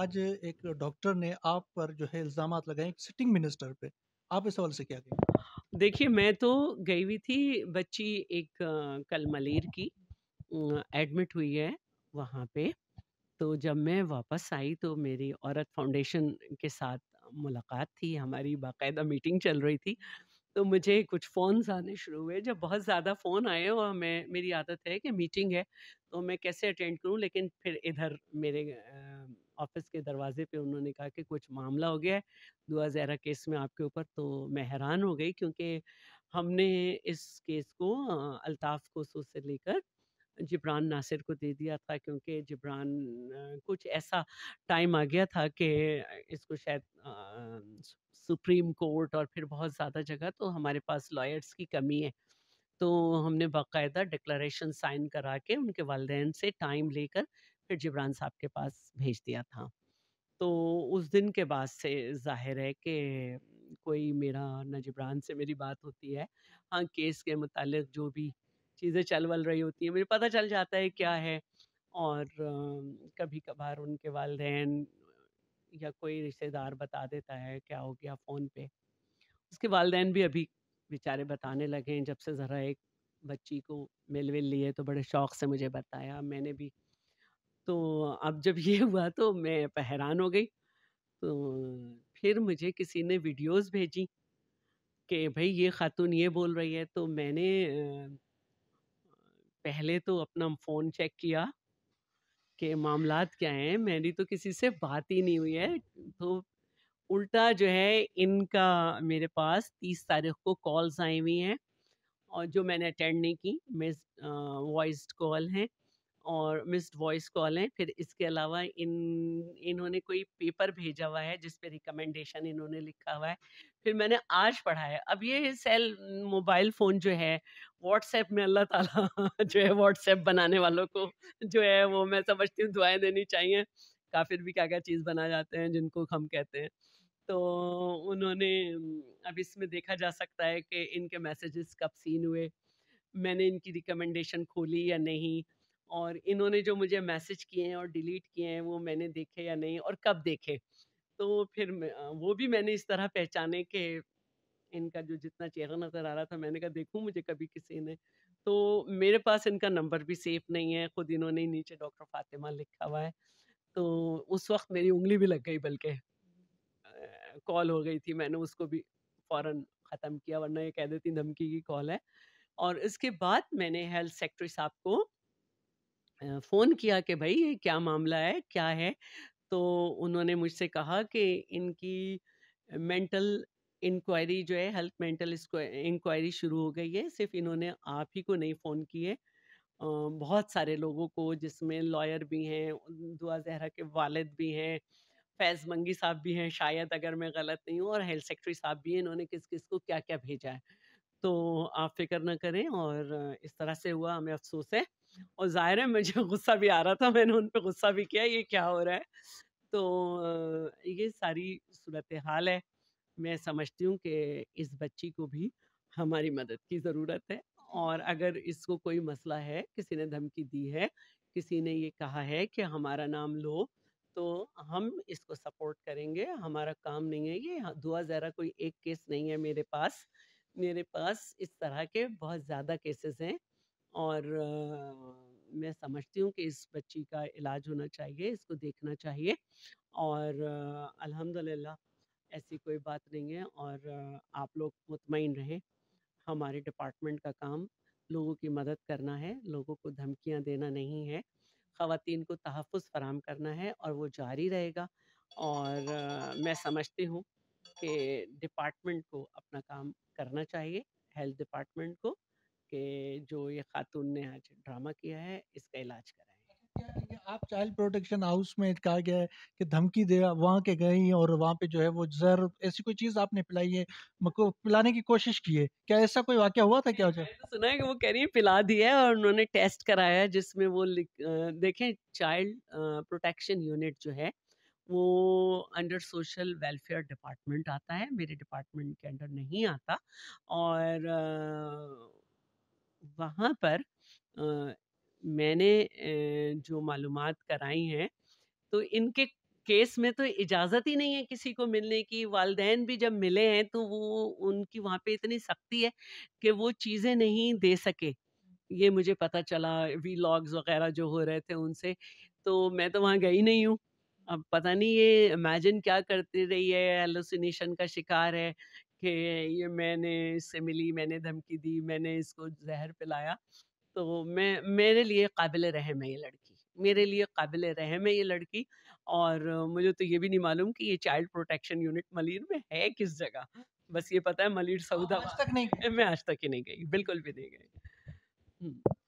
आज एक डॉक्टर ने आप पर जो है इल्ज़ाम लगाए एक सिटिंग मिनिस्टर पे आप इस हवाले से क्या कहें देखिए मैं तो गई हुई थी बच्ची एक कल मलेर की एडमिट हुई है वहाँ पे तो जब मैं वापस आई तो मेरी औरत फाउंडेशन के साथ मुलाकात थी हमारी बाकायदा मीटिंग चल रही थी तो मुझे कुछ फ़ोन्स आने शुरू हुए जब बहुत ज़्यादा फ़ोन आए और मैं मेरी आदत है कि मीटिंग है तो मैं कैसे अटेंड करूं लेकिन फिर इधर मेरे ऑफिस के दरवाजे पे उन्होंने कहा कि कुछ मामला हो गया है दुआ जहरा केस में आपके ऊपर तो मैं हैरान हो गई क्योंकि हमने इस केस को अल्ताफ़ कोसू से लेकर जिब्रान नासिर को दे दिया था क्योंकि जिब्रान कुछ ऐसा टाइम आ गया था कि इसको शायद सुप्रीम कोर्ट और फिर बहुत ज़्यादा जगह तो हमारे पास लॉयर्स की कमी है तो हमने बाकायदा डिक्लेरेशन साइन करा के उनके वालदेन से टाइम लेकर डॉक्टर जिबरान साहब के पास भेज दिया था तो उस दिन के बाद से जाहिर है कि कोई मेरा न जिबरान से मेरी बात होती है हाँ केस के मतलब जो भी चीज़ें चल वल रही होती हैं मुझे पता चल जाता है क्या है और कभी कभार उनके वालदेन या कोई रिश्तेदार बता देता है क्या हो गया फ़ोन पे उसके वालदेन भी अभी बेचारे बताने लगे हैं जब से ज़रा एक बच्ची को मिल विल लिए तो बड़े शौक़ से मुझे बताया मैंने भी तो अब जब ये हुआ तो मैं हैरान हो गई। तो फिर मुझे किसी ने वीडियोज़ भेजी कि भाई ये खातून ये बोल रही है तो मैंने पहले तो अपना फ़ोन चेक किया कि मामला क्या हैं? मेरी तो किसी से बात ही नहीं हुई है। तो उल्टा जो है इनका मेरे पास तीस तारीख को कॉल्स आई हुई हैं और जो मैंने अटेंड नहीं की मिस वॉइस कॉल हैं। और मिस्ड वॉइस कॉल हैं फिर इसके अलावा इन इन्होंने कोई पेपर भेजा हुआ है जिस पे रिकमेंडेशन इन्होंने लिखा हुआ है फिर मैंने आज पढ़ा है अब ये सेल मोबाइल फ़ोन जो है व्हाट्सएप में अल्लाह ताला जो है व्हाट्सएप बनाने वालों को जो है वो मैं समझती हूँ दुआएं देनी चाहिए काफिर भी क्या क्या चीज़ बना जाते हैं जिनको हम कहते हैं तो उन्होंने अब इसमें देखा जा सकता है कि इनके मैसेजेस कब सीन हुए मैंने इनकी रिकमेंडेशन खोली या नहीं और इन्होंने जो मुझे मैसेज किए हैं और डिलीट किए हैं वो मैंने देखे या नहीं और कब देखे तो फिर वो भी मैंने इस तरह पहचाने के इनका जो जितना चेहरा नज़र आ रहा था मैंने कहा देखूँ मुझे कभी किसी ने तो मेरे पास इनका नंबर भी सेफ नहीं है खुद इन्होंने ही नीचे डॉक्टर फातिमा लिखा हुआ है तो उस वक्त मेरी उंगली भी लग गई बल्कि कॉल हो गई थी मैंने उसको भी फ़ौर ख़त्म किया वरना ये कह देती धमकी की कॉल है और इसके बाद मैंने हेल्थ सेक्रेटरी साहब को फ़ोन किया कि भाई ये क्या मामला है, क्या है? तो उन्होंने मुझसे कहा कि इनकी मेंटल इंक्वायरी जो है हेल्थ मेंटल इंक्वायरी शुरू हो गई है। सिर्फ़ इन्होंने आप ही को नहीं फ़ोन किए बहुत सारे लोगों को जिसमें लॉयर भी हैं, दुआ ज़हरा के वालिद भी हैं, फैज़ मंगी साहब भी हैं शायद अगर मैं गलत नहीं हूँ और हेल्थ सेक्रेटरी साहब भी हैं, इन्होंने किस-किस को क्या-क्या भेजा है। तो आप फ़िक्र ना करें और इस तरह से हुआ, हमें अफ़सोस है। और ज़ाहिर है मुझे गुस्सा भी आ रहा था मैंने उन पर गुस्सा भी किया ये क्या हो रहा है तो ये सारी सूरत हाल है मैं समझती हूँ कि इस बच्ची को भी हमारी मदद की ज़रूरत है और अगर इसको कोई मसला है किसी ने धमकी दी है किसी ने ये कहा है कि हमारा नाम लो तो हम इसको सपोर्ट करेंगे हमारा काम नहीं है ये हाँ, दुआ ज़रा कोई एक केस नहीं है मेरे पास मेरे पास इस तरह के बहुत ज़्यादा केसेस हैं और आ, मैं समझती हूँ कि इस बच्ची का इलाज होना चाहिए इसको देखना चाहिए और अल्हम्दुलिल्लाह ऐसी कोई बात नहीं है और आप लोग मुतमिन रहें हमारे डिपार्टमेंट का काम लोगों की मदद करना है लोगों को धमकियाँ देना नहीं है ख़वान को तहफ़ फराम करना है और वो जारी रहेगा और आ, मैं समझती हूँ कि डिपार्टमेंट को अपना काम करना चाहिए हेल्थ डिपार्टमेंट को के जो ये खातून ने आज ड्रामा किया है इसका इलाज कराएं अच्छा, आप चाइल्ड प्रोटेक्शन हाउस में कहा गया है कि धमकी दे वहाँ के गई और वहाँ पे जो है वो जहर ऐसी कोई चीज़ आपने पिलाई है पिलाने की कोशिश की है क्या ऐसा कोई वाक्य हुआ था क्या वजह तो सुना है कि वो कह रही है पिला दिया है और उन्होंने टेस्ट कराया है जिसमें वो देखें चाइल्ड प्रोटेक्शन यूनिट जो है वो अंडर सोशल वेलफेयर डिपार्टमेंट आता है मेरे डिपार्टमेंट के अंडर नहीं आता और वहाँ पर आ, मैंने जो मालूम कराई हैं तो इनके केस में तो इजाज़त ही नहीं है किसी को मिलने की वालदेन भी जब मिले हैं तो वो उनकी वहाँ पे इतनी सख्ती है कि वो चीज़ें नहीं दे सके ये मुझे पता चला लॉग्स वगैरह जो हो रहे थे उनसे तो मैं तो वहाँ गई नहीं हूँ अब पता नहीं ये इमेजिन क्या करती रही है एलोसिनेशन का शिकार है रखे हैं ये मैंने इससे मिली मैंने धमकी दी मैंने इसको जहर पिलाया तो मैं मेरे लिए काबिल रहम है ये लड़की मेरे लिए काबिल रहम है ये लड़की और मुझे तो ये भी नहीं मालूम कि ये चाइल्ड प्रोटेक्शन यूनिट मलिर में है किस जगह बस ये पता है मलिर सऊदा हाँ, आज तक नहीं मैं आज तक ही नहीं गई बिल्कुल भी नहीं गई